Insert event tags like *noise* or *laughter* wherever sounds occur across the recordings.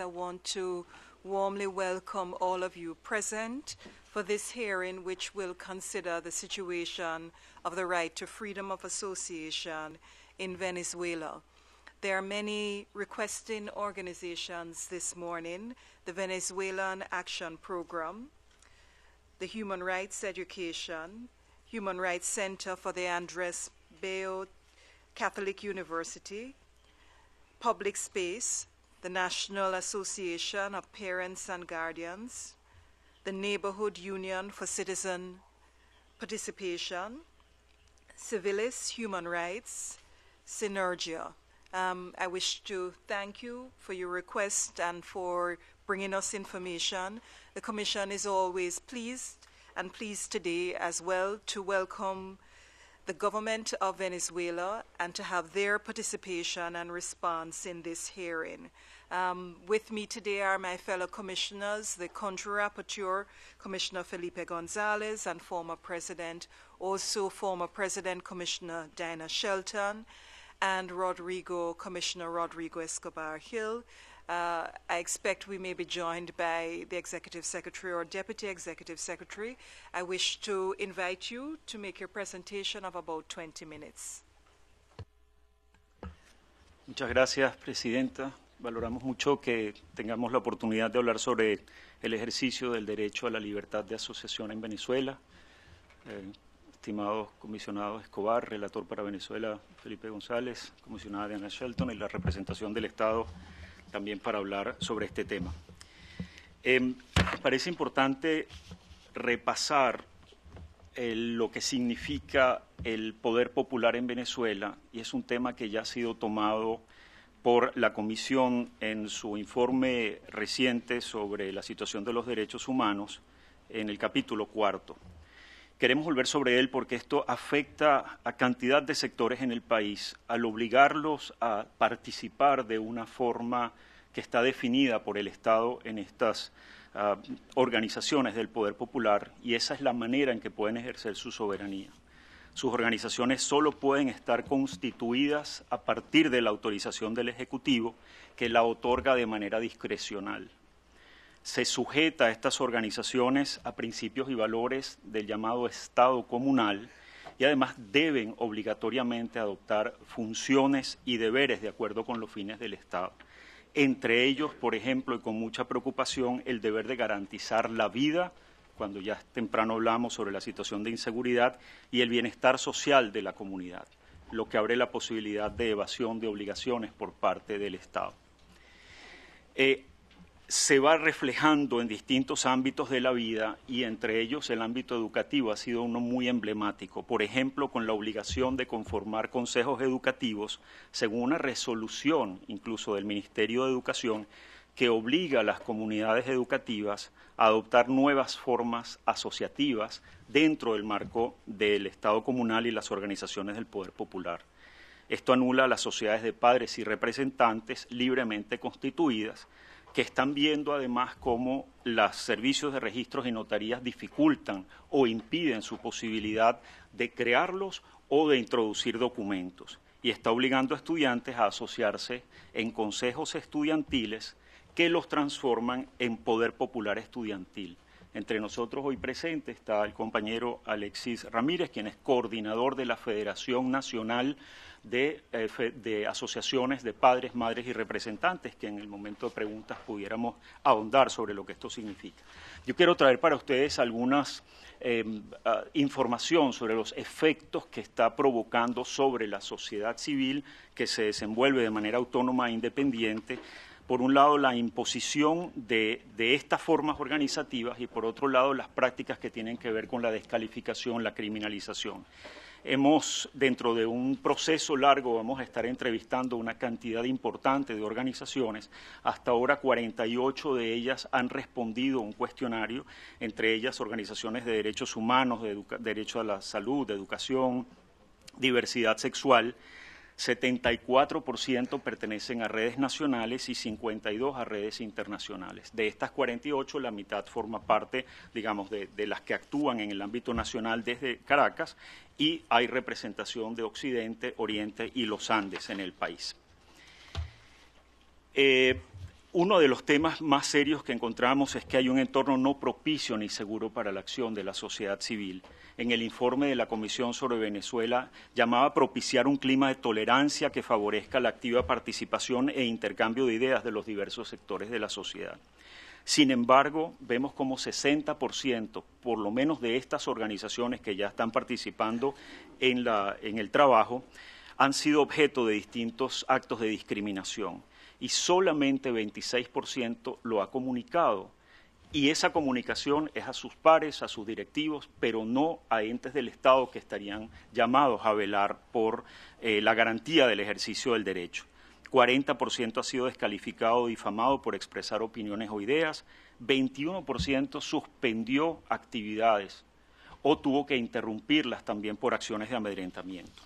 I want to warmly welcome all of you present for this hearing, which will consider the situation of the right to freedom of association in Venezuela. There are many requesting organizations this morning the Venezuelan Action Program, the Human Rights Education, Human Rights Center for the Andres Bayo Catholic University, Public Space, the National Association of Parents and Guardians, the Neighborhood Union for Citizen Participation, Civilis Human Rights, Synergia. Um, I wish to thank you for your request and for bringing us information. The Commission is always pleased and pleased today as well to welcome the government of Venezuela and to have their participation and response in this hearing. Um, with me today are my fellow commissioners, the country rapporteur, Commissioner Felipe Gonzalez, and former President, also former President Commissioner Dana Shelton, and Rodrigo, Commissioner Rodrigo Escobar Hill, Uh, I expect we may be joined by the Executive Secretary or Deputy Executive Secretary. I wish to invite you to make your presentation of about 20 minutes. Muchas gracias, Presidenta. Valoramos mucho que tengamos la oportunidad de hablar sobre el ejercicio del derecho a la libertad de asociación en Venezuela. Eh, estimados comisionados Escobar, relator para Venezuela Felipe González, comisionada Diana Shelton y la representación del Estado también para hablar sobre este tema. Em, parece importante repasar lo que significa el poder popular en Venezuela y es un tema que ya ha sido tomado por la Comisión en su informe reciente sobre la situación de los derechos humanos en el capítulo cuarto. Queremos volver sobre él porque esto afecta a cantidad de sectores en el país al obligarlos a participar de una forma que está definida por el Estado en estas ah, organizaciones del poder popular y esa es la manera en que pueden ejercer su soberanía. Sus organizaciones solo pueden estar constituidas a partir de la autorización del Ejecutivo que la otorga de manera discrecional se sujeta a estas organizaciones a principios y valores del llamado Estado comunal y además deben obligatoriamente adoptar funciones y deberes de acuerdo con los fines del Estado. Entre ellos, por ejemplo, y con mucha preocupación, el deber de garantizar la vida, cuando ya temprano hablamos sobre la situación de inseguridad, y el bienestar social de la comunidad, lo que abre la posibilidad de evasión de obligaciones por parte del Estado. Eh, se va reflejando en distintos ámbitos de la vida y entre ellos el ámbito educativo ha sido uno muy emblemático, por ejemplo, con la obligación de conformar consejos educativos según una resolución incluso del Ministerio de Educación que obliga a las comunidades educativas a adoptar nuevas formas asociativas dentro del marco del Estado comunal y las organizaciones del poder popular. Esto anula las sociedades de padres y representantes libremente constituidas que están viendo además cómo los servicios de registros y notarías dificultan o impiden su posibilidad de crearlos o de introducir documentos y está obligando a estudiantes a asociarse en consejos estudiantiles que los transforman en poder popular estudiantil. Entre nosotros hoy presente está el compañero Alexis Ramírez, quien es coordinador de la Federación Nacional eh, de, asociaciones de padres, madres y representantes, que en el momento de preguntas pudiéramos ahondar sobre lo que esto significa. Yo quiero traer para ustedes algunas em, ah, información sobre los efectos que está provocando sobre la sociedad civil que se desenvuelve de manera autónoma e independiente por un lado la imposición de, de, estas formas organizativas y por otro lado las prácticas que tienen que ver con la descalificación, la criminalización. Hemos, dentro de un proceso largo, vamos a estar entrevistando una cantidad importante de organizaciones. Hasta ahora 48 de ellas han respondido a un cuestionario, entre ellas organizaciones de derechos humanos, de derecho a la salud, de educación, diversidad sexual. 74% pertenecen a redes nacionales y 52 a redes internacionales. De estas 48, la mitad forma parte, digamos, de, las que actúan en el ámbito nacional desde Caracas y hay representación de Occidente, Oriente y los Andes en el país. Eh, uno de los temas más serios que encontramos es que hay un entorno no propicio ni seguro para la acción de la sociedad civil. En el informe de la Comisión sobre Venezuela llamaba propiciar un clima de tolerancia que favorezca la activa participación e intercambio de ideas de los diversos sectores de la sociedad. Sin embargo, vemos como 60%, por lo menos de estas organizaciones que ya están participando en, en el trabajo, han sido objeto de distintos actos de discriminación y solamente 26% lo ha comunicado. Y esa comunicación es a sus pares, a sus directivos, pero no a entes del Estado que estarían llamados a velar por eh, la garantía del ejercicio del derecho. 40% ha sido descalificado o difamado por expresar opiniones o ideas, 21% suspendió actividades o tuvo que interrumpirlas también por acciones de amedrentamiento.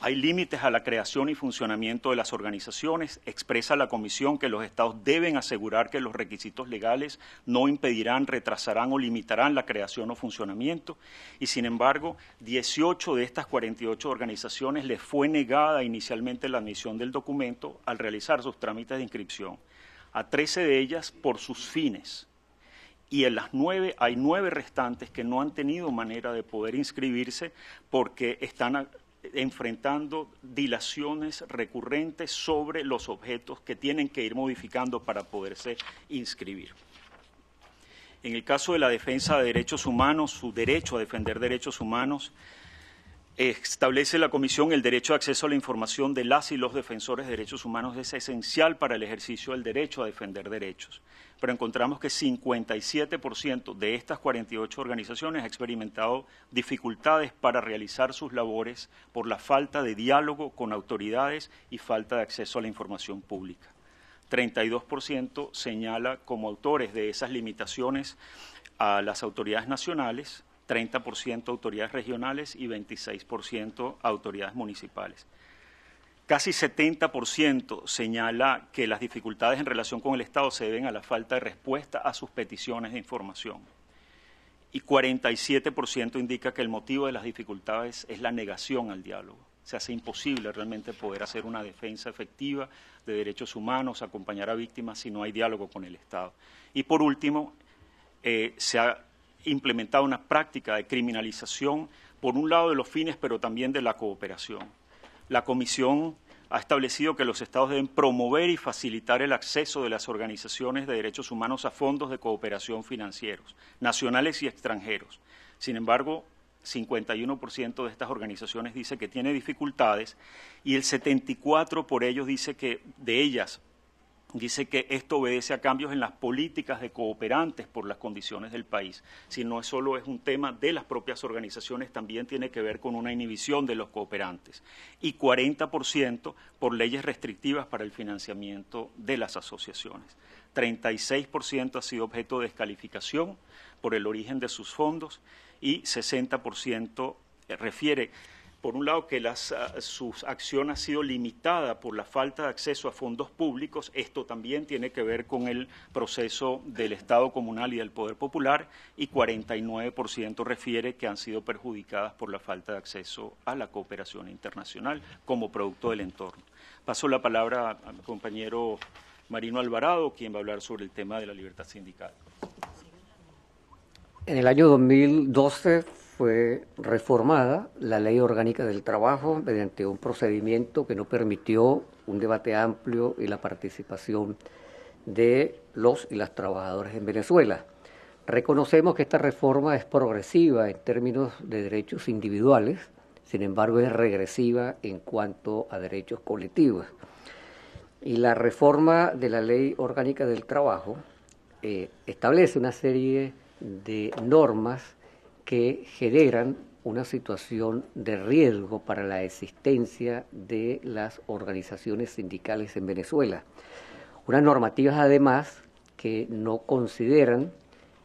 Hay límites a la creación y funcionamiento de las organizaciones. Expresa la Comisión que los Estados deben asegurar que los requisitos legales no impedirán, retrasarán o limitarán la creación o funcionamiento. Y sin embargo, 18 de estas 48 organizaciones les fue negada inicialmente la admisión del documento al realizar sus trámites de inscripción. A 13 de ellas por sus fines y en las nueve hay nueve restantes que no han tenido manera de poder inscribirse porque están enfrentando dilaciones recurrentes sobre los objetos que tienen que ir modificando para poderse inscribir. En el caso de la defensa de derechos humanos, su derecho a defender derechos humanos, establece la Comisión el derecho de acceso a la información de las y los defensores de derechos humanos es esencial para el ejercicio del derecho a defender derechos pero encontramos que 57% de estas 48 organizaciones ha experimentado dificultades para realizar sus labores por la falta de diálogo con autoridades y falta de acceso a la información pública. 32% señala como autores de esas limitaciones a las autoridades nacionales, 30% autoridades regionales y 26% autoridades municipales. Casi 70% señala que las dificultades en relación con el Estado se deben a la falta de respuesta a sus peticiones de información. Y 47% indica que el motivo de las dificultades es la negación al diálogo. Se hace imposible realmente poder hacer una defensa efectiva de derechos humanos, acompañar a víctimas si no hay diálogo con el Estado. Y por último, eh, se ha implementado una práctica de criminalización, por un lado de los fines, pero también de la cooperación la Comisión ha establecido que los Estados deben promover y facilitar el acceso de las organizaciones de derechos humanos a fondos de cooperación financieros, nacionales y extranjeros. Sin embargo, 51% de estas organizaciones dice que tiene dificultades y el 74% por ellos dice que, de ellas Dice que esto obedece a cambios en las políticas de cooperantes por las condiciones del país. Si no es solo es un tema de las propias organizaciones, también tiene que ver con una inhibición de los cooperantes. Y 40% por leyes restrictivas para el financiamiento de las asociaciones. 36% ha sido objeto de descalificación por el origen de sus fondos y 60% refiere por un lado, que las, ah, su acción ha sido limitada por la falta de acceso a fondos públicos. Esto también tiene que ver con el proceso del Estado comunal y del Poder Popular. Y 49% refiere que han sido perjudicadas por la falta de acceso a la cooperación internacional como producto del entorno. Paso la palabra a compañero Marino Alvarado, quien va a hablar sobre el tema de la libertad sindical. En el año 2012 fue reformada la ley orgánica del trabajo mediante un procedimiento que no permitió un debate amplio y la participación de los y las trabajadoras en Venezuela. Reconocemos que esta reforma es progresiva en términos de derechos individuales, sin embargo es regresiva en cuanto a derechos colectivos. Y la reforma de la ley orgánica del trabajo eh, establece una serie de normas que generan una situación de riesgo para la existencia de las organizaciones sindicales en Venezuela. Unas normativas además que no consideran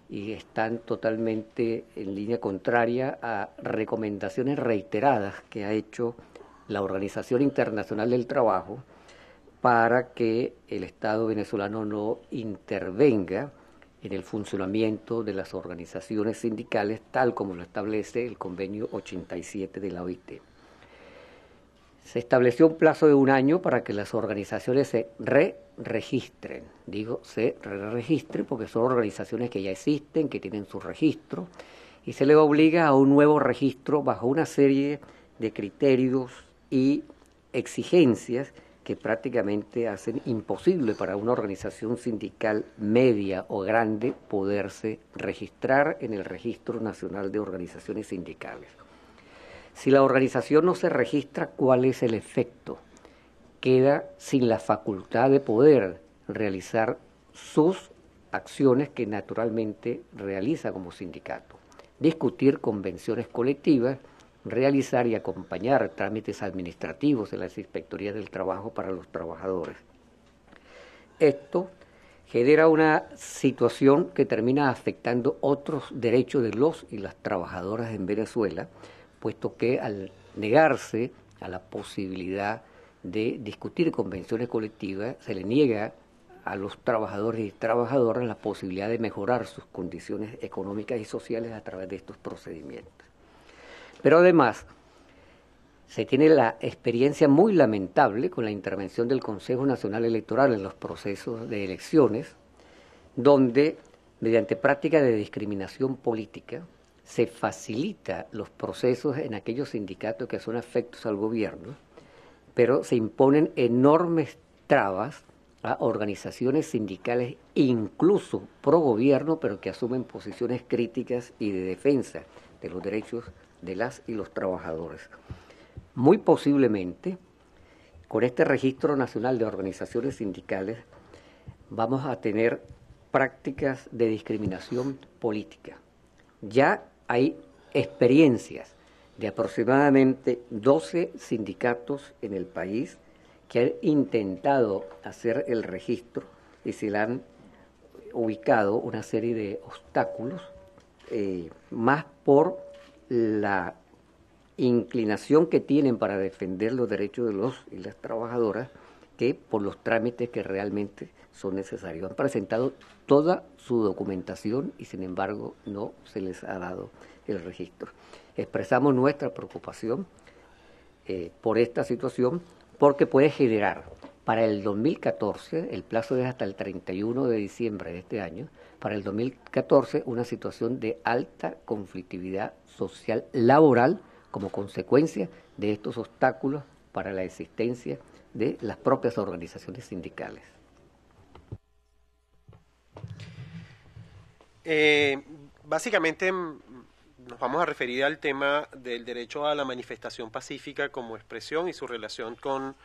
y están totalmente en línea contraria a recomendaciones reiteradas que ha hecho la Organización Internacional del Trabajo para que el Estado venezolano no intervenga en el funcionamiento de las organizaciones sindicales, tal como lo establece el convenio 87 de la OIT. Se estableció un plazo de un año para que las organizaciones se re-registren. Digo, se re-registren porque son organizaciones que ya existen, que tienen su registro, y se les obliga a un nuevo registro bajo una serie de criterios y exigencias que prácticamente hacen imposible para una organización sindical media o grande poderse registrar en el Registro Nacional de Organizaciones Sindicales. Si la organización no se registra, ¿cuál es el efecto? Queda sin la facultad de poder realizar sus acciones que naturalmente realiza como sindicato, discutir convenciones colectivas, realizar y acompañar trámites administrativos en las inspectorías del trabajo para los trabajadores. Esto genera una situación que termina afectando otros derechos de los y las trabajadoras en Venezuela, puesto que al negarse a la posibilidad de discutir convenciones colectivas, se le niega a los trabajadores y trabajadoras la posibilidad de mejorar sus condiciones económicas y sociales a través de estos procedimientos. Pero además, se tiene la experiencia muy lamentable con la intervención del Consejo Nacional Electoral en los procesos de elecciones, donde, mediante práctica de discriminación política, se facilita los procesos en aquellos sindicatos que son afectos al gobierno, pero se imponen enormes trabas a organizaciones sindicales, incluso pro gobierno, pero que asumen posiciones críticas y de defensa de los derechos de las y los trabajadores. Muy posiblemente, con este Registro Nacional de Organizaciones Sindicales, vamos a tener prácticas de discriminación política. Ya hay experiencias de aproximadamente 12 sindicatos en el país que han intentado hacer el registro y se le han ubicado una serie de obstáculos, eh, más por la inclinación que tienen para defender los derechos de los y las trabajadoras que por los trámites que realmente son necesarios. Han presentado toda su documentación y sin embargo no se les ha dado el registro. Expresamos nuestra preocupación eh, por esta situación porque puede generar para el 2014, el plazo es hasta el 31 de diciembre de este año, para el 2014 una situación de alta conflictividad social laboral como consecuencia de estos obstáculos para la existencia de las propias organizaciones sindicales. Eh, básicamente mm, nos vamos a referir al tema del derecho a la manifestación pacífica como expresión y su relación con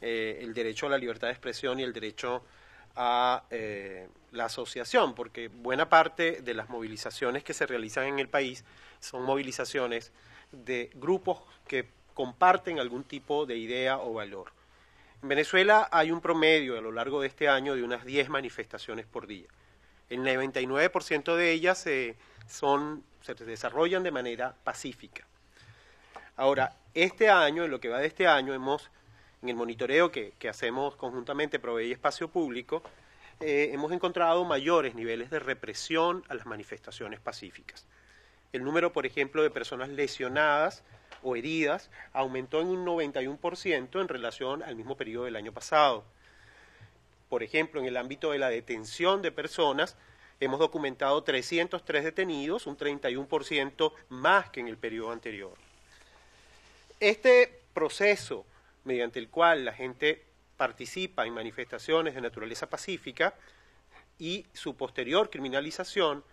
eh, el derecho a la libertad de expresión y el derecho a eh, la asociación, porque buena parte de las movilizaciones que se realizan en el país son movilizaciones de grupos que comparten algún tipo de idea o valor. En Venezuela hay un promedio a lo largo de este año de unas 10 manifestaciones por día. El 99% de ellas eh, se desarrollan de manera pacífica. Ahora, este año, en lo que va de este año, hemos en el monitoreo que, hacemos conjuntamente, y Espacio Público, eh, hemos encontrado mayores niveles de represión a las manifestaciones pacíficas. El número, por ejemplo, de personas lesionadas o heridas aumentó en un 91% en relación al mismo periodo del año pasado. Por ejemplo, en el ámbito de la detención de personas, hemos documentado 303 detenidos, un 31% más que en el periodo anterior. Este proceso mediante el cual la gente participa en manifestaciones de naturaleza pacífica y su posterior criminalización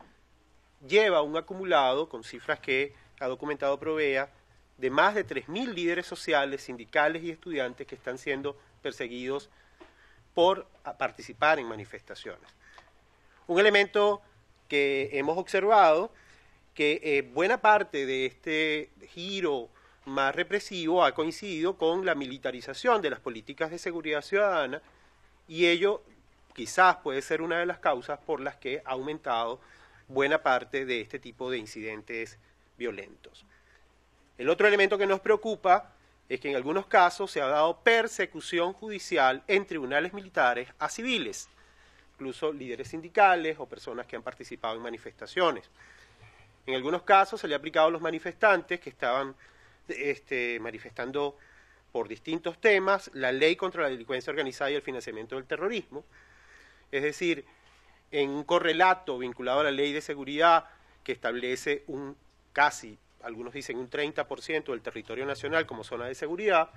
lleva un acumulado, con cifras que ha documentado Provea, de más de 3.000 líderes sociales, sindicales y estudiantes que están siendo perseguidos por participar en manifestaciones. Un elemento que hemos observado que eh, buena parte de este giro más represivo ha coincidido con la militarización de las políticas de seguridad ciudadana y ello quizás puede ser una de las causas por las que ha aumentado buena parte de este tipo de incidentes violentos. El otro elemento que nos preocupa es que en algunos casos se ha dado persecución judicial en tribunales militares a civiles, incluso líderes sindicales o personas que han participado en manifestaciones. En algunos casos se le ha aplicado a los manifestantes que estaban este, manifestando por distintos temas la ley contra la delincuencia organizada y el financiamiento del terrorismo. Es decir, en un correlato vinculado a la ley de seguridad que establece un casi, algunos dicen un 30% del territorio nacional como zona de seguridad,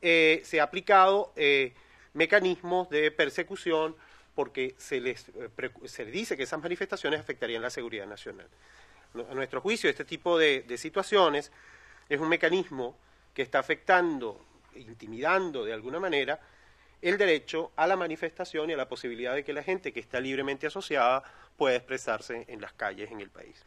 eh, se ha aplicado eh, mecanismos de persecución porque se les, eh, se dice que esas manifestaciones afectarían la seguridad nacional. A nuestro juicio, este tipo de situaciones es un mecanismo que está afectando, intimidando de alguna manera, el derecho a la manifestación y a la posibilidad de que la gente que está libremente asociada pueda expresarse en las calles en el país.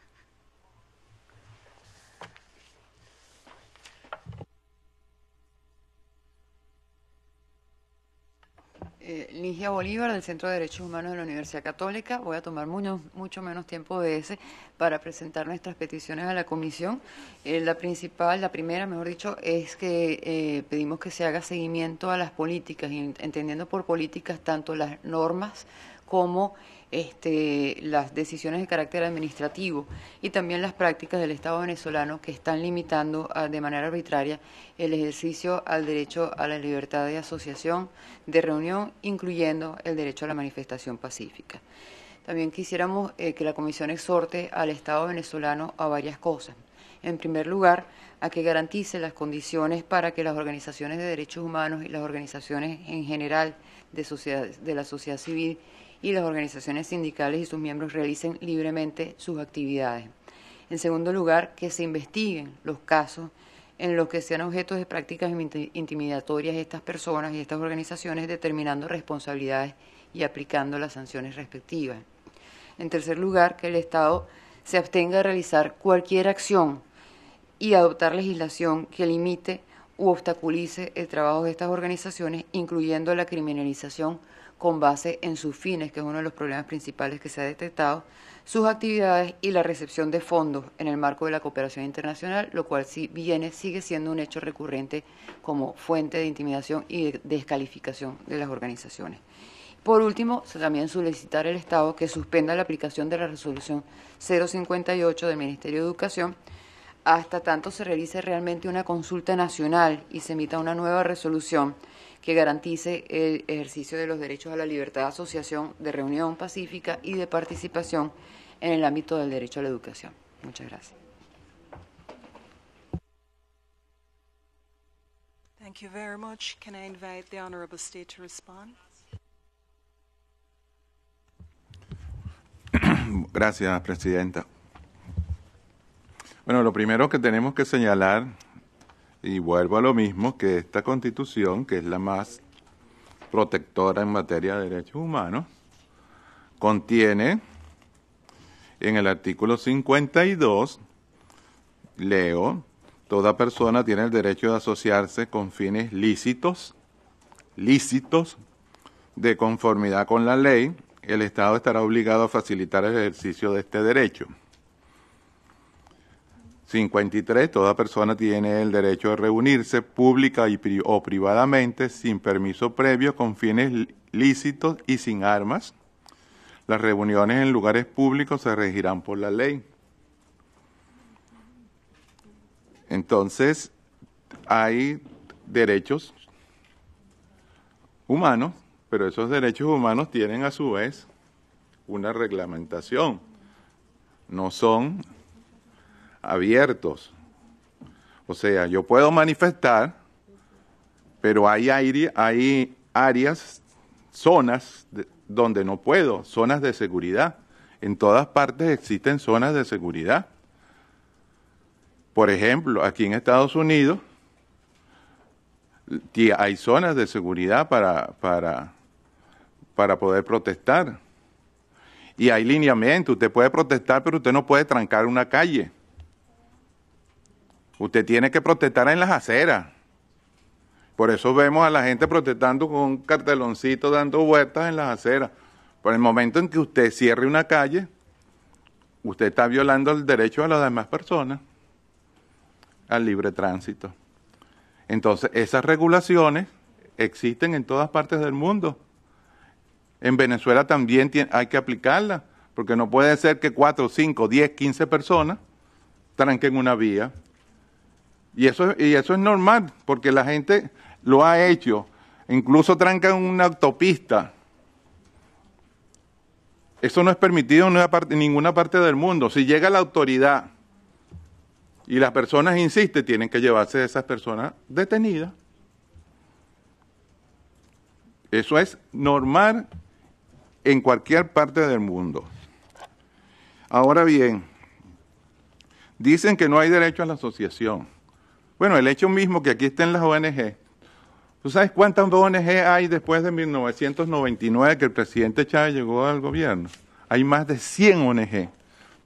Eh, Ligia Bolívar del Centro de Derechos Humanos de la Universidad Católica. Voy a tomar mucho, menos tiempo de ese para presentar nuestras peticiones a la comisión. Eh, la principal, la primera, mejor dicho, es que eh, pedimos que se haga seguimiento a las políticas, entendiendo por políticas tanto las normas como este, las decisiones de carácter administrativo y también las prácticas del Estado venezolano que están limitando ah, de manera arbitraria el ejercicio al derecho a la libertad de asociación, de reunión, incluyendo el derecho a la manifestación pacífica. También quisiéramos eh, que la Comisión exhorte al Estado venezolano a varias cosas. En primer lugar, a que garantice las condiciones para que las organizaciones de derechos humanos y las organizaciones en general de la sociedad civil y las organizaciones sindicales y sus miembros realicen libremente sus actividades. En segundo lugar, que se investiguen los casos en los que sean objetos de prácticas intimidatorias estas personas y estas organizaciones, determinando responsabilidades y aplicando las sanciones respectivas. En tercer lugar, que el Estado se abstenga de realizar cualquier acción y adoptar legislación que limite u obstaculice el trabajo de estas organizaciones, incluyendo la criminalización con base en sus fines, que es uno de los problemas principales que se ha detectado, sus actividades y la recepción de fondos en el marco de la cooperación internacional, lo cual si viene sigue siendo un hecho recurrente como fuente de intimidación y descalificación de las organizaciones. Por último, también solicitar al Estado que suspenda la aplicación de la resolución 058 del Ministerio de Educación hasta tanto se realice realmente una consulta nacional y se emita una nueva resolución que garantice el ejercicio de los derechos a la libertad de asociación, de reunión pacífica y de participación en el ámbito del derecho a la educación. Muchas gracias. Gracias, Presidenta. Bueno, lo primero que tenemos que señalar y vuelvo a lo mismo que esta constitución, que es la más protectora en materia de derechos humanos, contiene en el artículo 52, leo, toda persona tiene el derecho de asociarse con fines lícitos, lícitos, de conformidad con la ley, el Estado estará obligado a facilitar el ejercicio de este derecho. 53. Toda persona tiene el derecho de reunirse pública y o privadamente sin permiso previo, con fines lícitos y sin armas. Las reuniones en lugares públicos se regirán por la ley. Entonces, hay derechos humanos, pero esos derechos humanos tienen a su vez una reglamentación. No son abiertos. O sea, yo puedo manifestar, pero hay, hay áreas, zonas donde no puedo, zonas de seguridad. En todas partes existen zonas de seguridad. Por ejemplo, aquí en Estados Unidos hay zonas de seguridad para, para, para poder protestar. Y hay lineamiento, usted puede protestar, pero usted no puede trancar una calle. Usted tiene que protestar en las aceras. Por eso vemos a la gente protestando con un carteloncito dando vueltas en las aceras. Por el momento en que usted cierre una calle, usted está violando el derecho de las demás personas al libre tránsito. Entonces, esas regulaciones existen en todas partes del mundo. En Venezuela también hay que aplicarlas, porque no puede ser que 4, 5, 10, 15 personas tranquen una vía y eso, y eso es normal, porque la gente lo ha hecho. Incluso trancan una autopista. Eso no es permitido en, en ninguna parte del mundo. Si llega la autoridad y las personas insisten, tienen que llevarse a esas personas detenidas. Eso es normal en cualquier parte del mundo. Ahora bien, dicen que no hay derecho a la asociación. Bueno, el hecho mismo que aquí estén las ONG. ¿Tú sabes cuántas ONG hay después de 1999 que el presidente Chávez llegó al gobierno? Hay más de 100 ONG.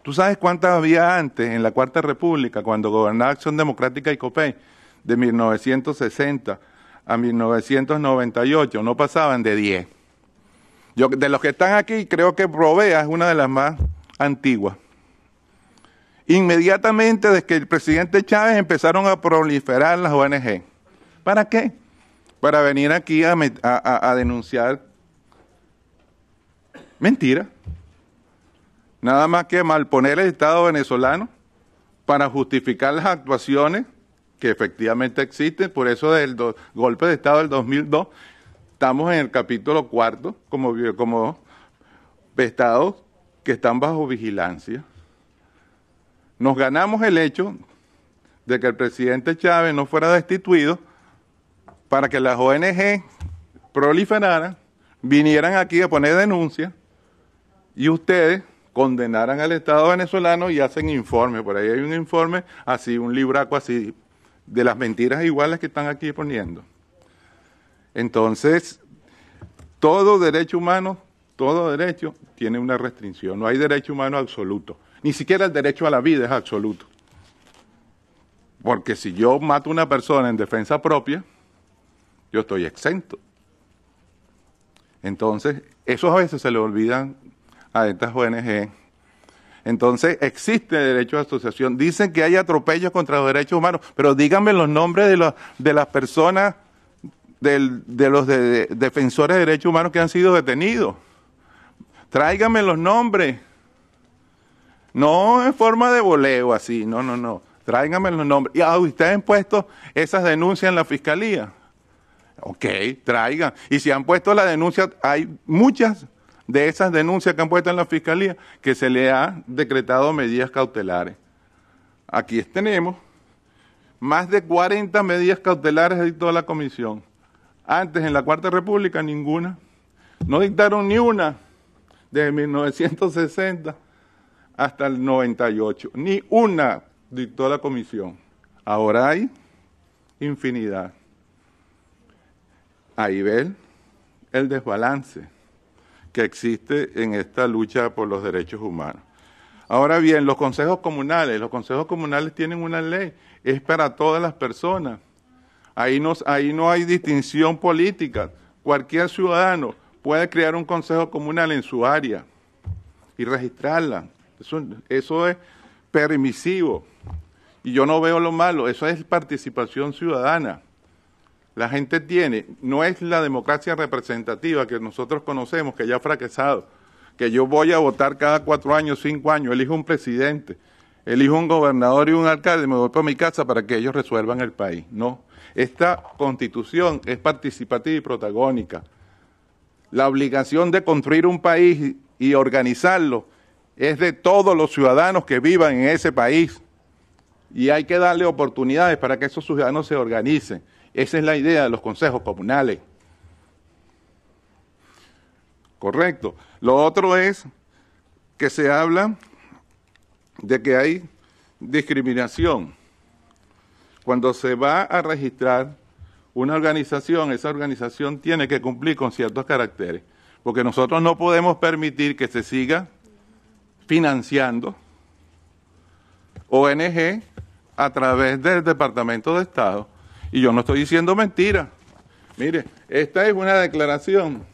¿Tú sabes cuántas había antes en la Cuarta República cuando gobernaba Acción Democrática y COPEI? De 1960 a 1998 no pasaban de 10. Yo, de los que están aquí, creo que Provea es una de las más antiguas. Inmediatamente desde que el presidente Chávez empezaron a proliferar las ONG. ¿Para qué? Para venir aquí a, denunciar mentira. Nada más que malponer el Estado venezolano para justificar las actuaciones que efectivamente existen. Por eso del golpe de Estado del 2002 estamos en el capítulo cuarto como, como estados que están bajo vigilancia nos ganamos el hecho de que el presidente Chávez no fuera destituido para que las ONG proliferaran, vinieran aquí a poner denuncias y ustedes condenaran al Estado venezolano y hacen informes. Por ahí hay un informe así, un libraco así, de las mentiras iguales que están aquí poniendo. Entonces, todo derecho humano, todo derecho tiene una restricción. No hay derecho humano absoluto. Ni siquiera el derecho a la vida es absoluto. Porque si yo mato a una persona en defensa propia, yo estoy exento. Entonces, eso a veces se le olvidan a estas ONG. Entonces, existe derecho de asociación. Dicen que hay atropellos contra los derechos humanos, pero díganme los nombres de, de las personas, de los defensores de derechos humanos que han sido detenidos. Tráiganme los nombres. No en forma de voleo así, no, no, no. Tráiganme los nombres. Y ah, ustedes han puesto esas denuncias en la fiscalía. Ok, traigan. Y si han puesto la denuncia, hay muchas de esas denuncias que han puesto en la fiscalía que se le ha decretado medidas cautelares. Aquí tenemos más de 40 medidas cautelares toda la comisión. Antes, en la Cuarta República, ninguna. No dictaron ni una desde 1960 hasta el 98. Ni una dictó la comisión. Ahora hay infinidad. Ahí ven el desbalance que existe en esta lucha por los derechos humanos. Ahora bien, los consejos comunales, los consejos comunales tienen una ley, es para todas las personas. Ahí, ahí no hay distinción política. Cualquier ciudadano puede crear un consejo comunal en su área y registrarla. Eso, es permisivo. Y yo no veo lo malo, eso es participación ciudadana. La gente tiene, no es la democracia representativa que nosotros conocemos, que ya ha fracasado, que yo voy a votar cada cuatro años, cinco años, elijo un presidente, elijo un gobernador y un alcalde, me voy para mi casa para que ellos resuelvan el país. No, esta constitución es participativa y protagónica. La obligación de construir un país y organizarlo es de todos los ciudadanos que vivan en ese país y hay que darle oportunidades para que esos ciudadanos se organicen. Esa es la idea de los consejos comunales. Correcto. Lo otro es que se habla de que hay discriminación. Cuando se va a registrar una organización, esa organización tiene que cumplir con ciertos caracteres, porque nosotros no podemos permitir que se siga financiando ONG a través del Departamento de Estado. Y yo no estoy diciendo mentira. Mire, esta es una declaración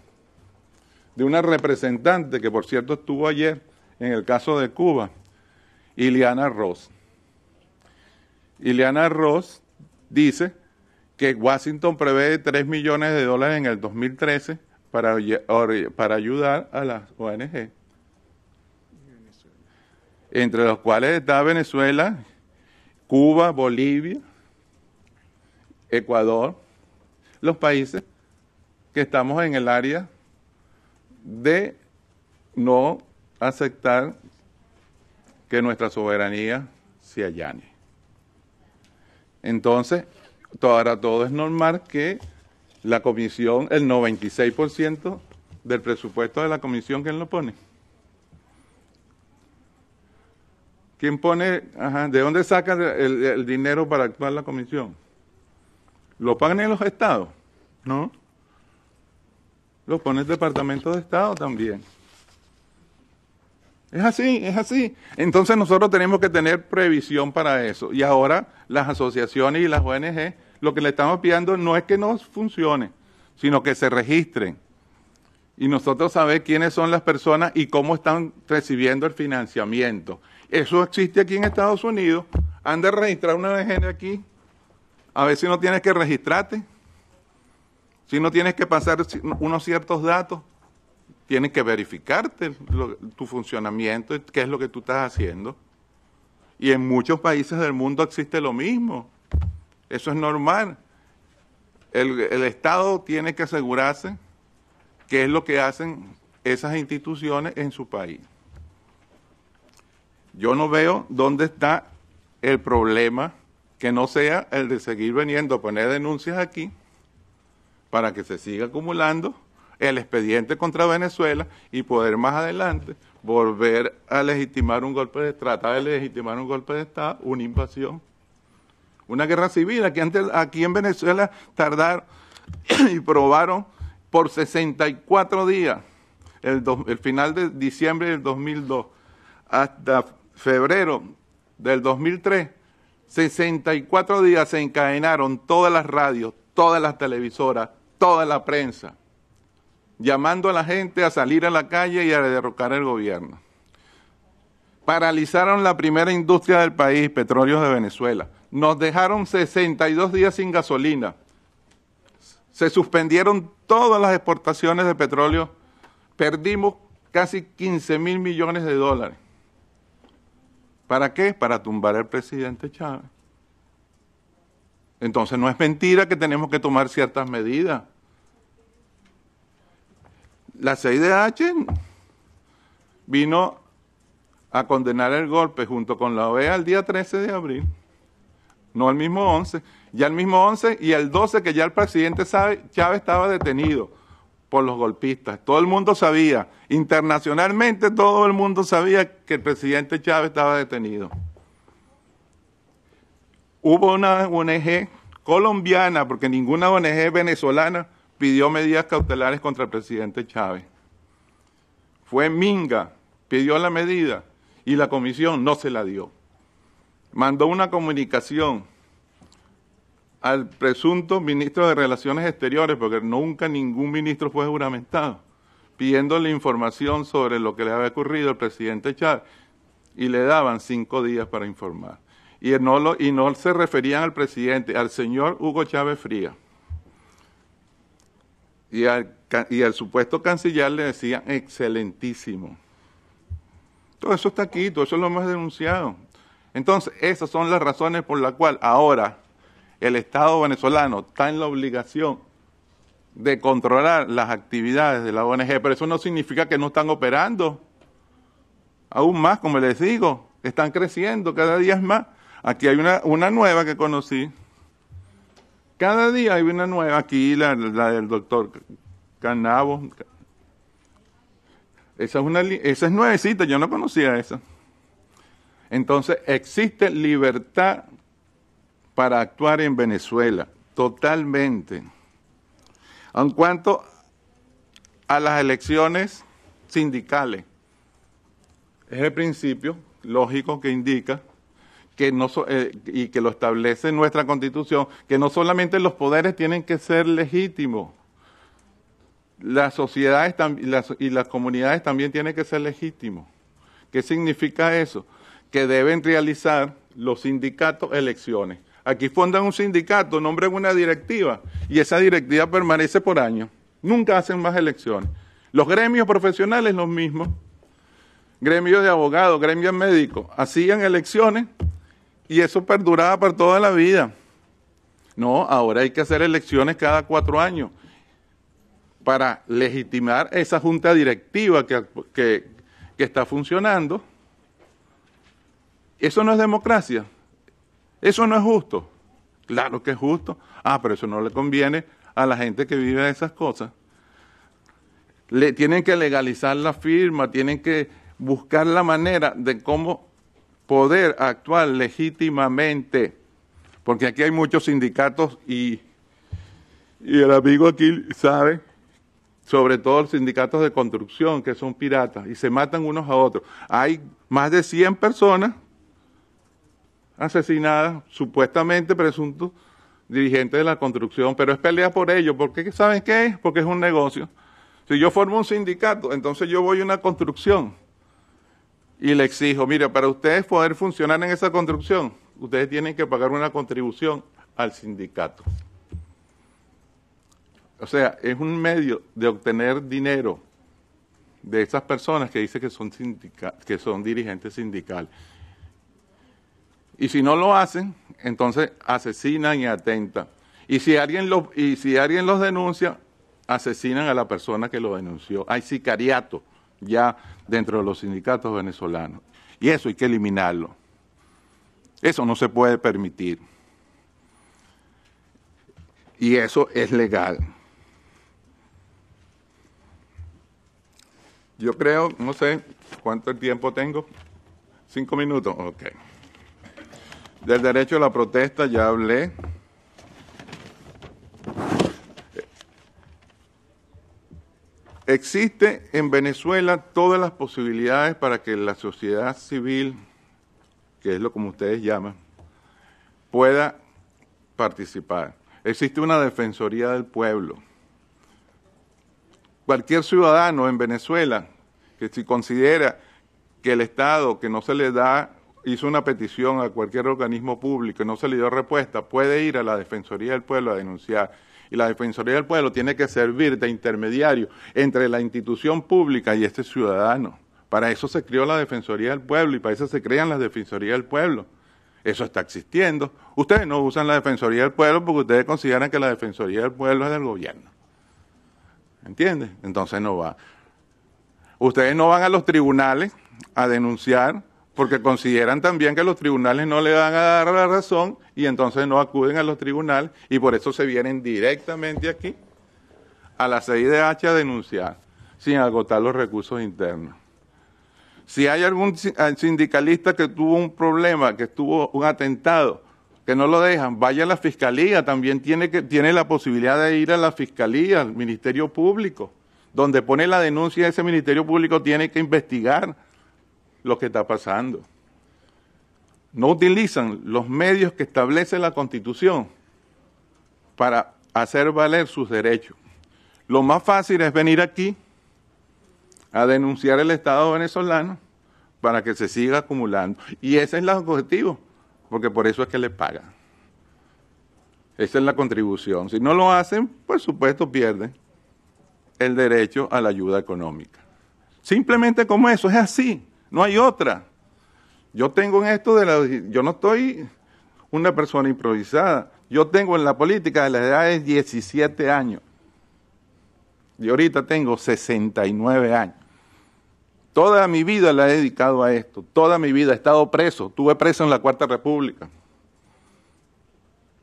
de una representante que, por cierto, estuvo ayer en el caso de Cuba, Ileana Ross. Ileana Ross dice que Washington prevé 3 millones de dólares en el 2013 para, para ayudar a las ONG entre los cuales está Venezuela, Cuba, Bolivia, Ecuador, los países que estamos en el área de no aceptar que nuestra soberanía se allane. Entonces, ahora todo es normal que la comisión, el 96% del presupuesto de la comisión, ¿quién lo pone? ¿Quién pone, ajá, de dónde saca el, dinero para actuar la comisión? ¿Lo pagan en los estados? No. Lo pone el Departamento de Estado también. Es así, es así. Entonces nosotros tenemos que tener previsión para eso. Y ahora las asociaciones y las ONG, lo que le estamos pidiendo no es que no funcione, sino que se registren. Y nosotros saber quiénes son las personas y cómo están recibiendo el financiamiento eso existe aquí en Estados Unidos. Han de registrar una VGN aquí. A ver si no tienes que registrarte. Si no tienes que pasar unos ciertos datos. Tienes que verificarte tu funcionamiento, qué es lo que tú estás haciendo. Y en muchos países del mundo existe lo mismo. Eso es normal. El, el, Estado tiene que asegurarse qué es lo que hacen esas instituciones en su país. Yo no veo dónde está el problema que no sea el de seguir veniendo a poner denuncias aquí para que se siga acumulando el expediente contra Venezuela y poder más adelante volver a legitimar un golpe de tratar de legitimar un golpe de estado, una invasión, una guerra civil. que antes, aquí en Venezuela tardaron *clears throat* y probaron por 64 días el, el final de diciembre del 2002 hasta febrero del 2003, 64 días se encadenaron todas las radios, todas las televisoras, toda la prensa, llamando a la gente a salir a la calle y a derrocar el gobierno. Paralizaron la primera industria del país, petróleos de Venezuela. Nos dejaron 62 días sin gasolina. Se suspendieron todas las exportaciones de petróleo. Perdimos casi 15 mil millones de dólares. ¿Para qué? Para tumbar al presidente Chávez. Entonces no es mentira que tenemos que tomar ciertas medidas. La CIDH vino a condenar el golpe junto con la OEA el día 13 de abril, no el mismo 11, ya el mismo 11 y el 12 que ya el presidente sabe, Chávez estaba detenido por los golpistas. Todo el mundo sabía, internacionalmente todo el mundo sabía que el presidente Chávez estaba detenido. Hubo una ONG colombiana, porque ninguna ONG venezolana pidió medidas cautelares contra el presidente Chávez. Fue Minga, pidió la medida y la comisión no se la dio. Mandó una comunicación al presunto ministro de Relaciones Exteriores, porque nunca ningún ministro fue juramentado, pidiéndole información sobre lo que le había ocurrido al presidente Chávez, y le daban cinco días para informar. Y no, y se referían al presidente, al señor Hugo Chávez Fría. Y al, y al supuesto canciller le decían excelentísimo. Todo eso está aquí, todo eso lo hemos denunciado. Entonces, esas son las razones por las cuales ahora el Estado venezolano está en la obligación de controlar las actividades de la ONG, pero eso no significa que no están operando. Aún más, como les digo, están creciendo cada día es más. Aquí hay una, una nueva que conocí. Cada día hay una nueva. Aquí la, del doctor Canabo. Esa es, una, esa es nuevecita, yo no conocía esa. Entonces, existe libertad para actuar en Venezuela, totalmente. En cuanto a las elecciones sindicales, es el principio lógico que indica que no eh, y que lo establece nuestra constitución, que no solamente los poderes tienen que ser legítimos, las sociedades y las comunidades también tienen que ser legítimos. ¿Qué significa eso? Que deben realizar los sindicatos elecciones. Aquí fundan un sindicato, nombran una directiva y esa directiva permanece por años. Nunca hacen más elecciones. Los gremios profesionales los mismos. Gremios de abogados, gremios médicos, hacían elecciones y eso perduraba por toda la vida. No, ahora hay que hacer elecciones cada cuatro años para legitimar esa junta directiva que, que está funcionando. Eso no es democracia. Eso no es justo. Claro que es justo. Ah, pero eso no le conviene a la gente que vive esas cosas. Le, tienen que legalizar la firma, tienen que buscar la manera de cómo poder actuar legítimamente. Porque aquí hay muchos sindicatos y, y el amigo aquí sabe, sobre todo los sindicatos de construcción que son piratas y se matan unos a otros. Hay más de 100 personas asesinada, supuestamente presunto dirigente de la construcción, pero es pelea por ello, porque ¿saben qué es? Porque es un negocio. Si yo formo un sindicato, entonces yo voy a una construcción y le exijo, mira, para ustedes poder funcionar en esa construcción, ustedes tienen que pagar una contribución al sindicato. O sea, es un medio de obtener dinero de esas personas que dicen que son, que son dirigentes sindicales. Y si no lo hacen, entonces asesinan y atentan. Y si alguien, y si alguien los denuncia, asesinan a la persona que lo denunció. Hay sicariato ya dentro de los sindicatos venezolanos. Y eso hay que eliminarlo. Eso no se puede permitir. Y eso es legal. Yo creo, no sé cuánto tiempo tengo. Cinco minutos. Ok. Del derecho a la protesta ya hablé. Existe en Venezuela todas las posibilidades para que la sociedad civil, que es lo como ustedes llaman, pueda participar. Existe una defensoría del pueblo. Cualquier ciudadano en Venezuela que si considera que el Estado, que no se le da hizo una petición a cualquier organismo público y no se le dio respuesta, puede ir a la Defensoría del Pueblo a denunciar. Y la Defensoría del Pueblo tiene que servir de intermediario entre la institución pública y este ciudadano. Para eso se creó la Defensoría del Pueblo y para eso se crean las Defensorías del Pueblo. Eso está existiendo. Ustedes no usan la Defensoría del Pueblo porque ustedes consideran que la Defensoría del Pueblo es del gobierno. ¿Entiendes? Entonces no va. Ustedes no van a los tribunales a denunciar porque consideran también que los tribunales no le van a dar la razón y entonces no acuden a los tribunales y por eso se vienen directamente aquí a la CIDH a denunciar sin agotar los recursos internos. Si hay algún eh, sindicalista que tuvo un problema, que tuvo un atentado, que no lo dejan, vaya a la fiscalía, también tiene, que, tiene la posibilidad de ir a la fiscalía, al Ministerio Público, donde pone la denuncia, ese Ministerio Público tiene que investigar lo que está pasando. No utilizan los medios que establece la Constitución para hacer valer sus derechos. Lo más fácil es venir aquí a denunciar el Estado venezolano para que se siga acumulando. Y ese es el objetivo, porque por eso es que le pagan. Esa es la contribución. Si no lo hacen, por supuesto pierden el derecho a la ayuda económica. Simplemente como eso, es así. No hay otra. Yo tengo en esto de la... Yo no estoy una persona improvisada. Yo tengo en la política de edad edades 17 años. Y ahorita tengo 69 años. Toda mi vida la he dedicado a esto. Toda mi vida he estado preso. tuve preso en la Cuarta República.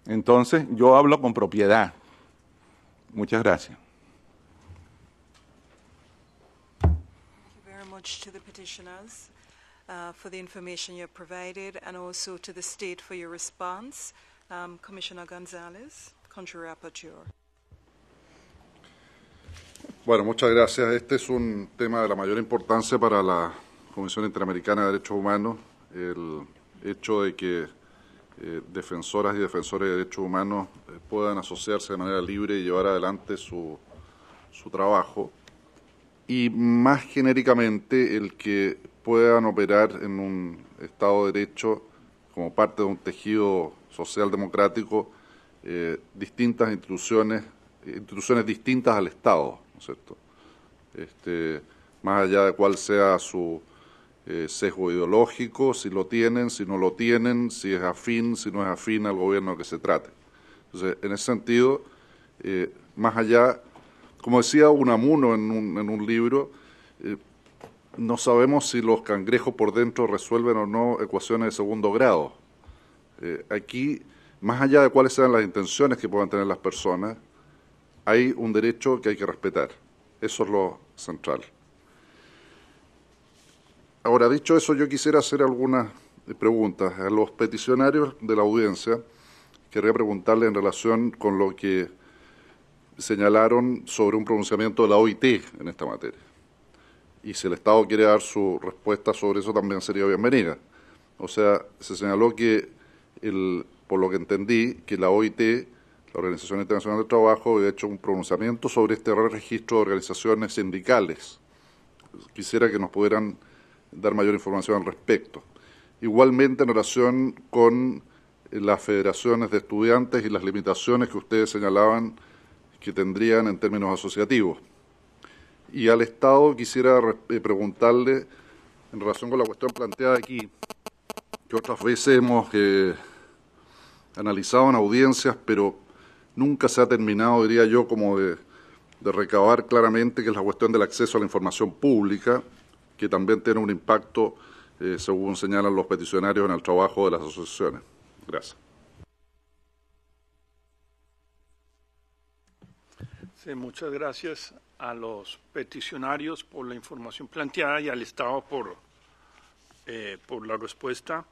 Entonces, yo hablo con propiedad. Muchas gracias. Bueno, muchas gracias. Este es un tema de la mayor importancia para la Comisión Interamericana de Derechos Humanos, el hecho de que eh, defensoras y defensores de derechos humanos eh, puedan asociarse de manera libre y llevar adelante su, su trabajo y más genéricamente el que puedan operar en un Estado de Derecho como parte de un tejido social democrático eh, distintas instituciones, instituciones distintas al Estado, ¿no es cierto? Este, más allá de cuál sea su eh, sesgo ideológico, si lo tienen, si no lo tienen, si es afín, si no es afín al gobierno que se trate. Entonces, en ese sentido, eh, más allá como decía Unamuno en un, en un libro, eh, no sabemos si los cangrejos por dentro resuelven o no ecuaciones de segundo grado. Eh, aquí, más allá de cuáles sean las intenciones que puedan tener las personas, hay un derecho que hay que respetar. Eso es lo central. Ahora, dicho eso, yo quisiera hacer algunas preguntas a los peticionarios de la audiencia. Querría preguntarle en relación con lo que señalaron sobre un pronunciamiento de la OIT en esta materia. Y si el Estado quiere dar su respuesta sobre eso, también sería bienvenida. O sea, se señaló que, el, por lo que entendí, que la OIT, la Organización Internacional del Trabajo, había hecho un pronunciamiento sobre este registro de organizaciones sindicales. Quisiera que nos pudieran dar mayor información al respecto. Igualmente, en relación con las federaciones de estudiantes y las limitaciones que ustedes señalaban que tendrían en términos asociativos. Y al Estado quisiera eh, preguntarle, en relación con la cuestión planteada aquí, que otras veces hemos eh, analizado en audiencias, pero nunca se ha terminado, diría yo, como de, recabar claramente, que es la cuestión del acceso a la información pública, que también tiene un impacto, eh, según señalan los peticionarios, en el trabajo de las asociaciones. Gracias. muchas gracias a los peticionarios por la información planteada y al Estado por, eh, por la respuesta.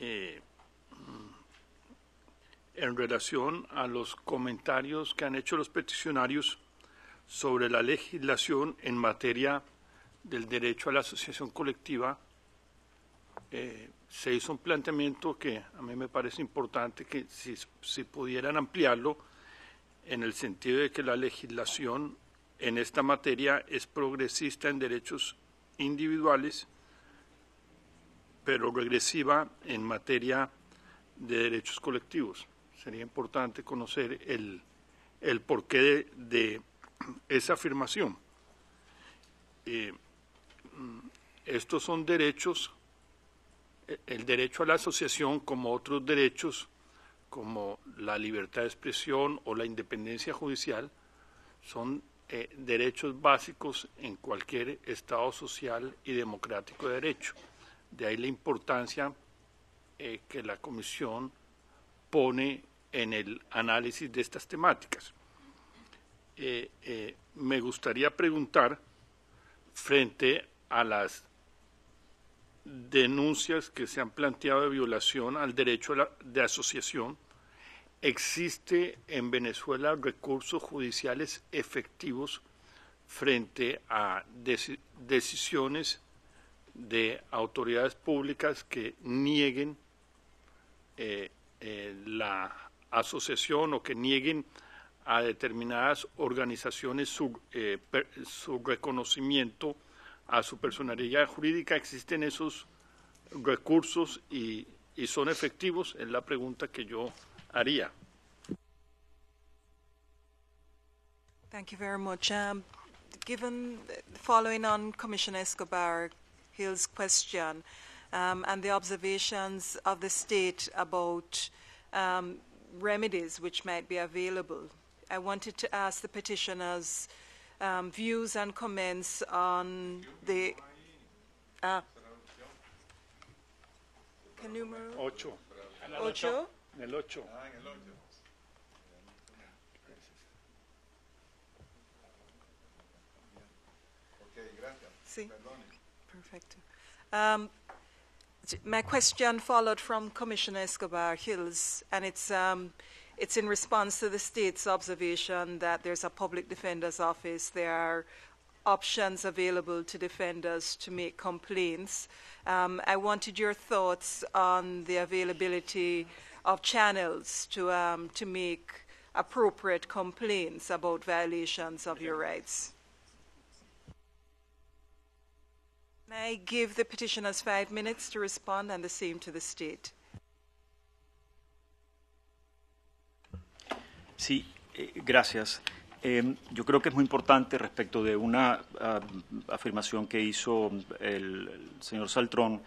Eh, en relación a los comentarios que han hecho los peticionarios sobre la legislación en materia del derecho a la asociación colectiva, eh, se hizo un planteamiento que a mí me parece importante que si pudieran ampliarlo en el sentido de que la legislación en esta materia es progresista en derechos individuales, pero regresiva en materia de derechos colectivos. Sería importante conocer el, porqué de, esa afirmación. Eh, estos son derechos, el derecho a la asociación como otros derechos como la libertad de expresión o la independencia judicial son eh, derechos básicos en cualquier Estado social y democrático de derecho. De ahí la importancia eh, que la Comisión pone en el análisis de estas temáticas. Eh, me gustaría preguntar, frente a las denuncias que se han planteado de violación al derecho de asociación, ¿existe en Venezuela recursos judiciales efectivos frente a decisiones de autoridades públicas que nieguen eh, eh, la asociación o que nieguen a determinadas organizaciones su, eh, su reconocimiento? a su personalidad jurídica, existen esos recursos y, y son efectivos, es la pregunta que yo haría. Thank you very much. Um, given, following on Commissioner Escobar Hill's question um, and the observations of the state about um, remedies which might be available, I wanted to ask the petitioners. um, views and comments on the. Ah. ¿Qué número? Ocho. Ocho. En el ocho. Ah, Perfecto. Um, my question followed from Commissioner Escobar Hills, and it's um, it's in response to the state's observation that there's a public defender's office, there are options available to defenders to make complaints. Um, I wanted your thoughts on the availability of channels to, um, to make appropriate complaints about violations of your rights. May I give the petitioners five minutes to respond and the same to the state. Sí, eh, gracias. Em, yo creo que es muy importante respecto de una ah, afirmación que hizo mm, el, señor Saltrón,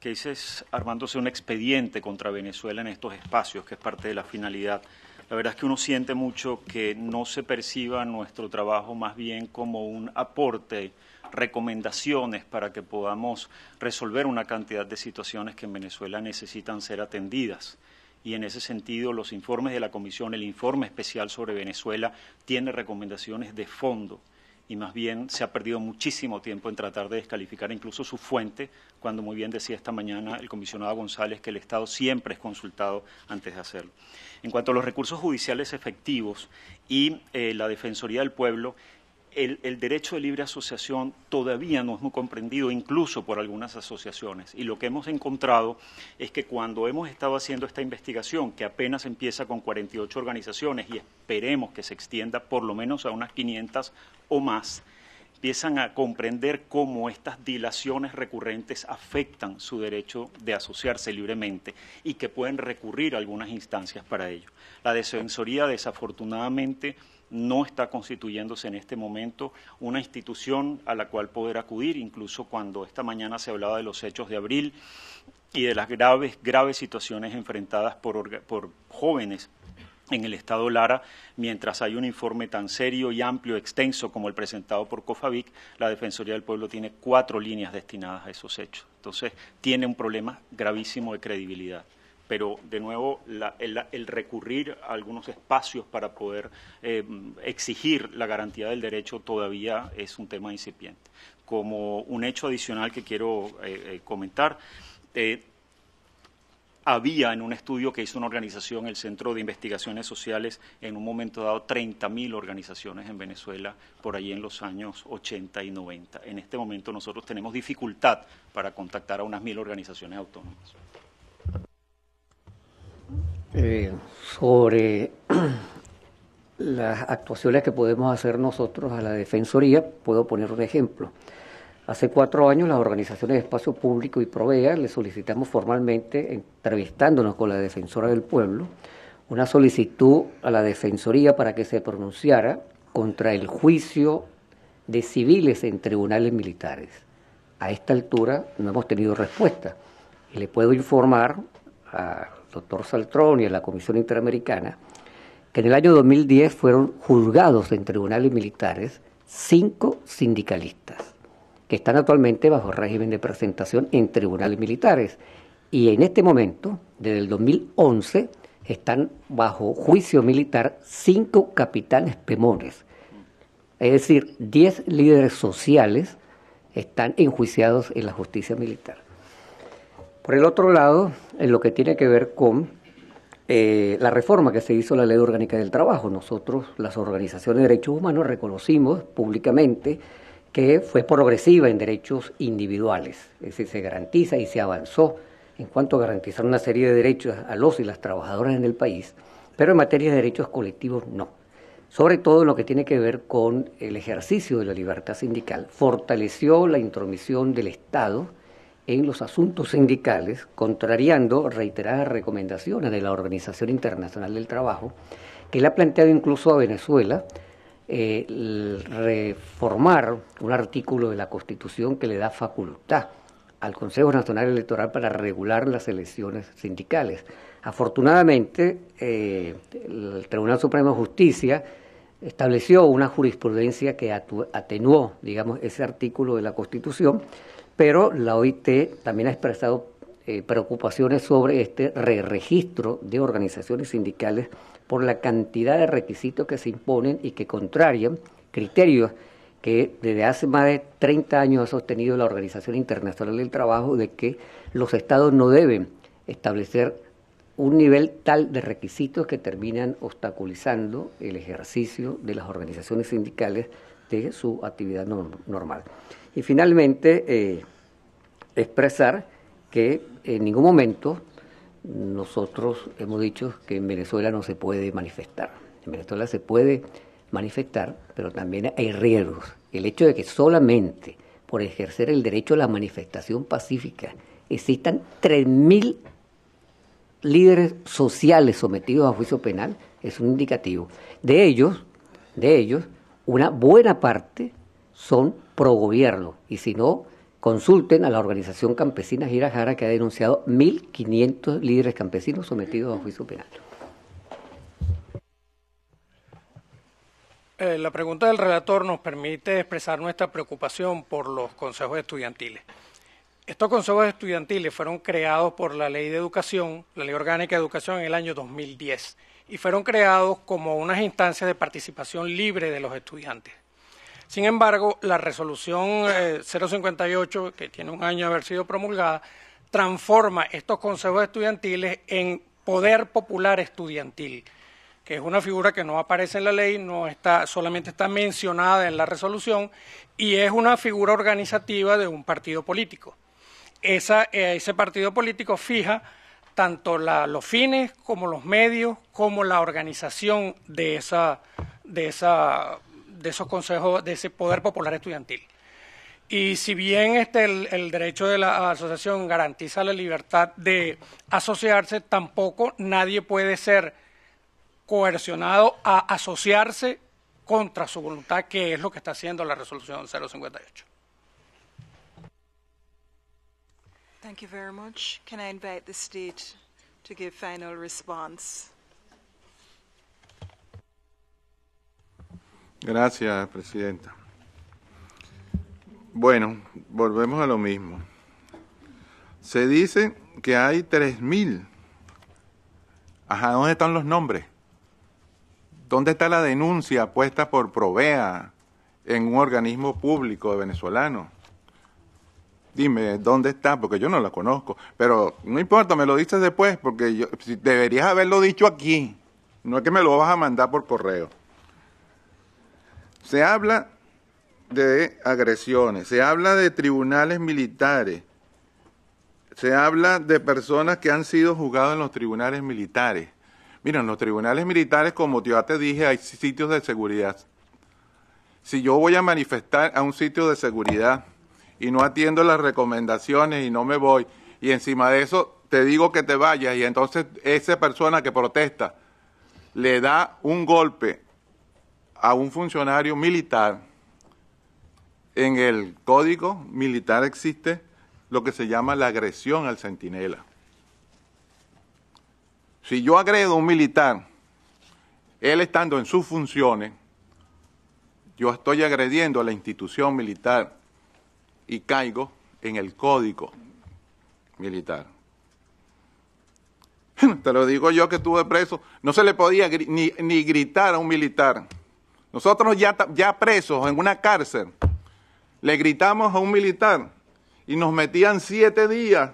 que dice armándose un expediente contra Venezuela en estos espacios, que es parte de la finalidad. La verdad es que uno siente mucho que no se perciba nuestro trabajo más bien como un aporte, recomendaciones para que podamos resolver una cantidad de situaciones que en Venezuela necesitan ser atendidas y en ese sentido los informes de la Comisión, el informe especial sobre Venezuela, tiene recomendaciones de fondo y más bien se ha perdido muchísimo tiempo en tratar de descalificar incluso su fuente, cuando muy bien decía esta mañana el comisionado González que el Estado siempre es consultado antes de hacerlo. En cuanto a los recursos judiciales efectivos y eh, la Defensoría del Pueblo, el, derecho de libre asociación todavía no es muy comprendido, incluso por algunas asociaciones. Y lo que hemos encontrado es que cuando hemos estado haciendo esta investigación, que apenas empieza con 48 organizaciones y esperemos que se extienda por lo menos a unas 500 o más, empiezan a comprender cómo estas dilaciones recurrentes afectan su derecho de asociarse libremente y que pueden recurrir a algunas instancias para ello. La Defensoría, desafortunadamente, no está constituyéndose en este momento una institución a la cual poder acudir, incluso cuando esta mañana se hablaba de los hechos de abril y de las graves, graves situaciones enfrentadas por, jóvenes en el estado Lara, mientras hay un informe tan serio y amplio, extenso como el presentado por COFAVIC, la Defensoría del Pueblo tiene cuatro líneas destinadas a esos hechos. Entonces, tiene un problema gravísimo de credibilidad pero de nuevo el, recurrir a algunos espacios para poder eh, exigir la garantía del derecho todavía es un tema incipiente. Como un hecho adicional que quiero eh, eh, comentar, había en un estudio que hizo una organización, el Centro de Investigaciones Sociales, en un momento dado 30.000 organizaciones en Venezuela por ahí en los años 80 y 90. En este momento nosotros tenemos dificultad para contactar a unas mil organizaciones autónomas. Eh, sobre *clears throat* las actuaciones que podemos hacer nosotros a la Defensoría, puedo poner un ejemplo. Hace cuatro años las organizaciones de espacio público y Provea le solicitamos formalmente, entrevistándonos con la Defensora del Pueblo, una solicitud a la Defensoría para que se pronunciara contra el juicio de civiles en tribunales militares. A esta altura no hemos tenido respuesta. Y le puedo informar a doctor Saltrón y a la Comisión Interamericana, que en el año 2010 fueron juzgados en tribunales militares cinco sindicalistas que están actualmente bajo régimen de presentación en tribunales militares. Y en este momento, desde el 2011, están bajo juicio militar cinco capitanes pemones. Es decir, diez líderes sociales están enjuiciados en la justicia militar. Por el otro lado, en lo que tiene que ver con eh, la reforma que se hizo la Ley Orgánica del Trabajo, nosotros, las organizaciones de derechos humanos, reconocimos públicamente que fue progresiva en derechos individuales, es decir, se garantiza y se avanzó en cuanto a garantizar una serie de derechos a los y las trabajadoras en el país, pero en materia de derechos colectivos no. Sobre todo en lo que tiene que ver con el ejercicio de la libertad sindical, fortaleció la intromisión del Estado en los asuntos sindicales, contrariando reiteradas recomendaciones de la Organización Internacional del Trabajo, que le ha planteado incluso a Venezuela eh, reformar un artículo de la Constitución que le da facultad al Consejo Nacional Electoral para regular las elecciones sindicales. Afortunadamente, eh, el Tribunal Supremo de Justicia estableció una jurisprudencia que atenuó, digamos, ese artículo de la Constitución pero la OIT también ha expresado eh, preocupaciones sobre este re registro de organizaciones sindicales por la cantidad de requisitos que se imponen y que contrarian criterios que desde hace más de 30 años ha sostenido la Organización Internacional del Trabajo de que los estados no deben establecer un nivel tal de requisitos que terminan obstaculizando el ejercicio de las organizaciones sindicales de su actividad normal. Y finalmente, eh, expresar que en ningún momento nosotros hemos dicho que en Venezuela no se puede manifestar. En Venezuela se puede manifestar, pero también hay riesgos. El hecho de que solamente por ejercer el derecho a la manifestación pacífica existan 3.000 líderes sociales sometidos a juicio penal es un indicativo. De ellos, de ellos, una buena parte son pro gobierno y si no, consulten a la organización campesina Girajara que ha denunciado 1.500 líderes campesinos sometidos a juicio penal. Eh, la pregunta del relator nos permite expresar nuestra preocupación por los consejos estudiantiles. Estos consejos estudiantiles fueron creados por la Ley de Educación, la Ley Orgánica de Educación en el año 2010 y fueron creados como unas instancias de participación libre de los estudiantes. Sin embargo, la resolución 058, eh, que tiene un año de haber sido promulgada, transforma estos consejos estudiantiles en poder popular estudiantil, que es una figura que no aparece en la ley, no está, solamente está mencionada en la resolución, y es una figura organizativa de un partido político. Eh, ese partido político fija tanto los fines como los medios, como la organización de esa, de esa de esos consejos, de ese poder popular estudiantil. Y si bien este, el, derecho de la asociación garantiza la libertad de asociarse, tampoco nadie puede ser coercionado a asociarse contra su voluntad, que es lo que está haciendo la resolución 058. Thank you very Can I invite the to final response? Gracias, Presidenta. Bueno, volvemos a lo mismo. Se dice que hay 3.000. Ajá, ¿dónde están los nombres? ¿Dónde está la denuncia puesta por Provea en un organismo público venezolano? Dime, ¿dónde está? Porque yo no la conozco. Pero no importa, me lo dices después, porque yo, deberías haberlo dicho aquí. No es que me lo vas a mandar por correo. Se habla de agresiones, se habla de tribunales militares, se habla de personas que han sido juzgadas en los tribunales militares. Miren, los tribunales militares, como ya te dije, hay sitios de seguridad. Si yo voy a manifestar a un sitio de seguridad y no atiendo las recomendaciones y no me voy, y encima de eso te digo que te vayas y entonces esa persona que protesta le da un golpe a un funcionario militar, en el código militar existe lo que se llama la agresión al centinela. Si yo agredo a un militar, él estando en sus funciones, yo estoy agrediendo a la institución militar y caigo en el código militar. *laughs* Te lo digo yo que estuve preso, no se le podía ni, ni gritar a un militar nosotros ya, ya presos en una cárcel, le gritamos a un militar y nos metían siete días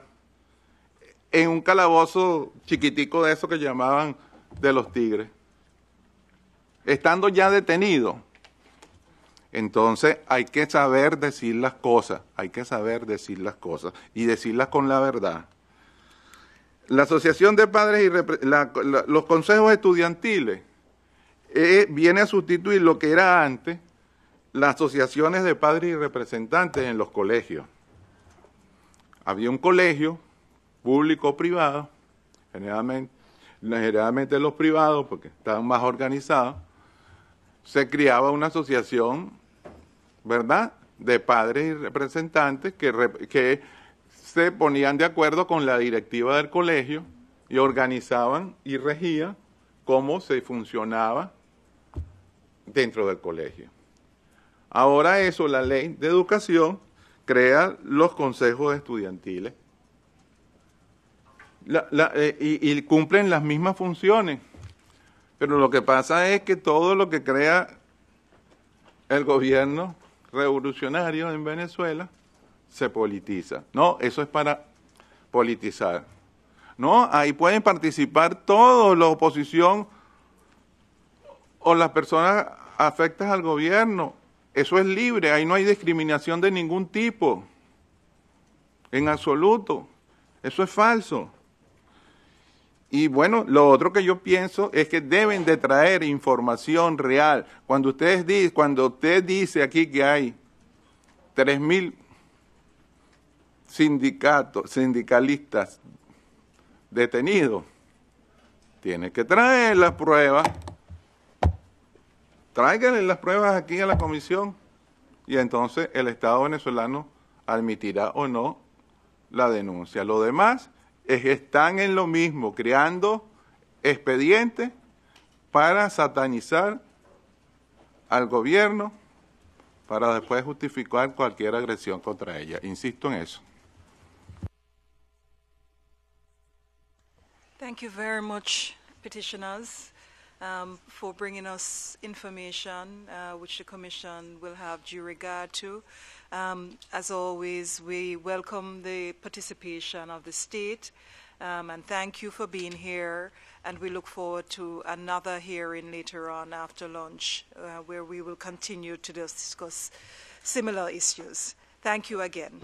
en un calabozo chiquitico de eso que llamaban de los tigres. Estando ya detenido, entonces hay que saber decir las cosas, hay que saber decir las cosas y decirlas con la verdad. La Asociación de Padres y los consejos estudiantiles eh, viene a sustituir lo que era antes las asociaciones de padres y representantes en los colegios. Había un colegio público o privado, generalmente, los privados porque estaban más organizados, se criaba una asociación, ¿verdad?, de padres y representantes que, que se ponían de acuerdo con la directiva del colegio y organizaban y regían cómo se funcionaba dentro del colegio. Ahora eso, la ley de educación crea los consejos estudiantiles eh, y, cumplen las mismas funciones. Pero lo que pasa es que todo lo que crea el gobierno revolucionario en Venezuela se politiza. No, eso es para politizar. No, ahí pueden participar todos, los oposición o las personas afectas al gobierno. Eso es libre, ahí no hay discriminación de ningún tipo, en absoluto. Eso es falso. Y bueno, lo otro que yo pienso es que deben de traer información real. Cuando ustedes dicen, cuando usted dice aquí que hay 3000 sindicatos, sindicalistas detenidos, tiene que traer las pruebas tráiganle las pruebas aquí a la comisión y entonces el Estado venezolano admitirá o no la denuncia. Lo demás es que están en lo mismo, creando expedientes para satanizar al gobierno para después justificar cualquier agresión contra ella. Insisto en eso. um, for bringing us information uh, which the Commission will have due regard to. Um, as always, we welcome the participation of the state um, and thank you for being here. And we look forward to another hearing later on after lunch uh, where we will continue to discuss similar issues. Thank you again.